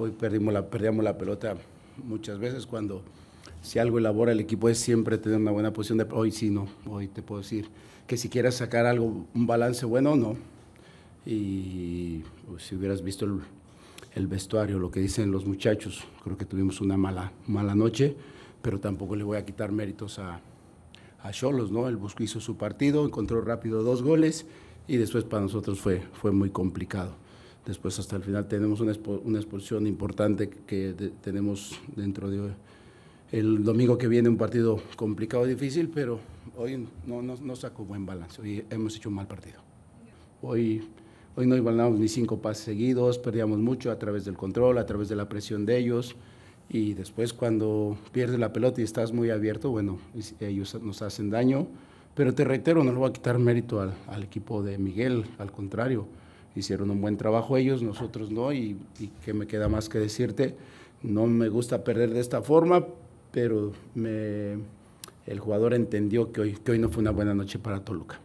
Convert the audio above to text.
Hoy perdimos la, perdíamos la pelota muchas veces cuando si algo elabora el equipo es siempre tener una buena posición. De, hoy sí, no. Hoy te puedo decir que si quieres sacar algo, un balance bueno, no. Y pues, si hubieras visto el, vestuario, lo que dicen los muchachos, creo que tuvimos una mala, mala noche, pero tampoco le voy a quitar méritos a, a Cholos, ¿no? El Busco hizo su partido, encontró rápido dos goles y después para nosotros fue, fue muy complicado. Después hasta el final tenemos una, expulsión una exposición importante que tenemos dentro de el domingo que viene un partido complicado y difícil, pero hoy no, no, sacó buen balance, hoy hemos hecho un mal partido. Hoy, hoy no igualamos ni cinco pases seguidos, perdíamos mucho a través del control, a través de la presión de ellos y después cuando pierdes la pelota y estás muy abierto, bueno, ellos nos hacen daño, pero te reitero, no le voy a quitar mérito al, al equipo de Miguel, al contrario hicieron un buen trabajo ellos, nosotros no, y, ¿qué me queda más que decirte, no me gusta perder de esta forma, pero el jugador entendió que hoy, que hoy no fue una buena noche para Toluca.